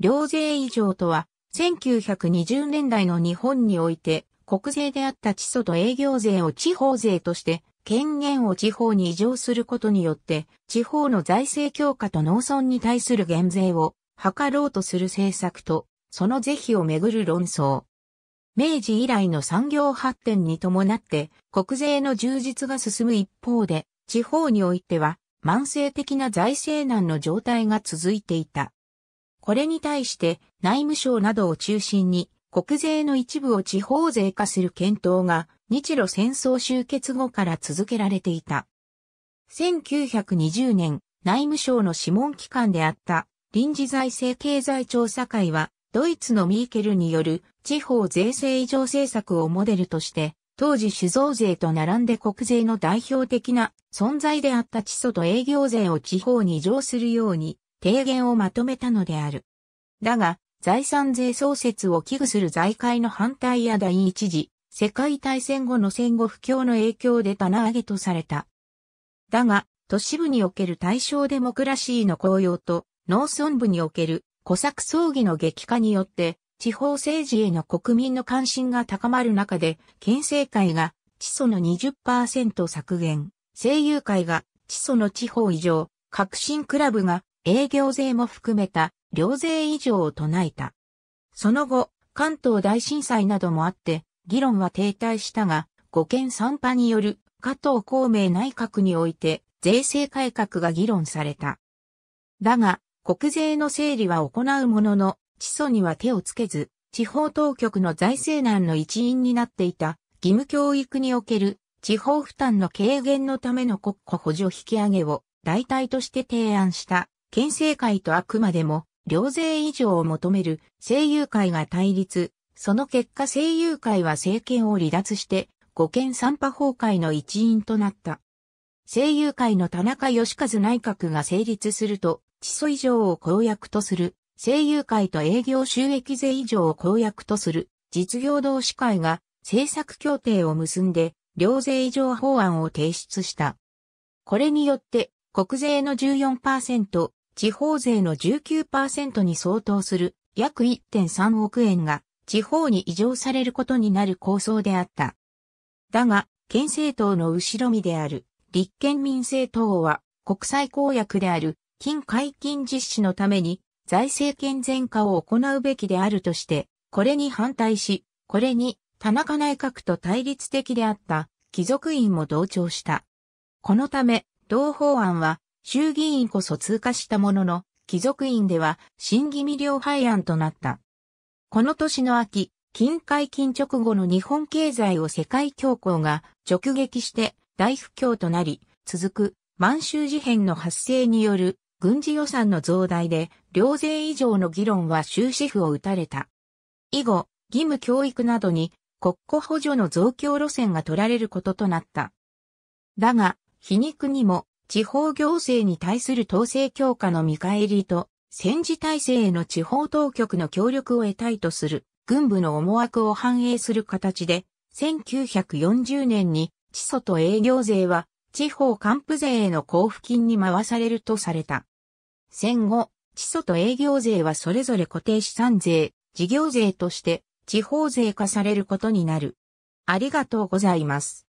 両税以上とは、1920年代の日本において、国税であった地租と営業税を地方税として、権限を地方に移譲することによって、地方の財政強化と農村に対する減税を図ろうとする政策と、その是非をめぐる論争。明治以来の産業発展に伴って国税の充実が進む一方で、地方においては慢性的な財政難の状態が続いていた。これに対して内務省などを中心に国税の一部を地方税化する検討が日露戦争終結後から続けられていた。1920年、内務省の諮問機関であった臨時財政経済調査会は、ドイツのミーケルによる地方税制異常政策をモデルとして、当時酒造税と並んで国税の代表的な存在であった地租と営業税を地方に移譲するように提言をまとめたのである。だが、財産税創設を危惧する財界の反対や第一次、世界大戦後の戦後不況の影響で棚上げとされた。だが、都市部における対象デモクラシーの高揚と、農村部における小作葬儀の激化によって、地方政治への国民の関心が高まる中で、県政会が地素の20%削減、声優会が地素の地方以上、革新クラブが営業税も含めた両税以上を唱えた。その後、関東大震災などもあって、議論は停滞したが、五県三派による加藤孔明内閣において税制改革が議論された。だが、国税の整理は行うものの、地租には手をつけず、地方当局の財政難の一因になっていた義務教育における地方負担の軽減のための国庫補助引き上げを代替として提案した。県政会とあくまでも、両税以上を求める政友会が対立、その結果政友会は政権を離脱して、五県三派崩壊の一員となった。政友会の田中義和内閣が成立すると、地租以上を公約とする、政友会と営業収益税以上を公約とする、実業同士会が政策協定を結んで、両税以上法案を提出した。これによって、国税の14%、地方税の19%に相当する約1.3億円が地方に移譲されることになる構想であった。だが、県政党の後ろ身である立憲民政党は国際公約である金解禁実施のために財政健全化を行うべきであるとして、これに反対し、これに田中内閣と対立的であった貴族院も同調した。このため、同法案は衆議院こそ通過したものの、貴族院では審議未了廃案となった。この年の秋、近海近直後の日本経済を世界恐慌が直撃して大不況となり、続く満州事変の発生による軍事予算の増大で、両税以上の議論は終止符を打たれた。以後、義務教育などに国庫補助の増強路線が取られることとなった。だが、皮肉にも地方行政に対する統制強化の見返りと、戦時体制への地方当局の協力を得たいとする軍部の思惑を反映する形で、1940年に、地租と営業税は、地方還付税への交付金に回されるとされた。戦後、地租と営業税はそれぞれ固定資産税、事業税として、地方税化されることになる。ありがとうございます。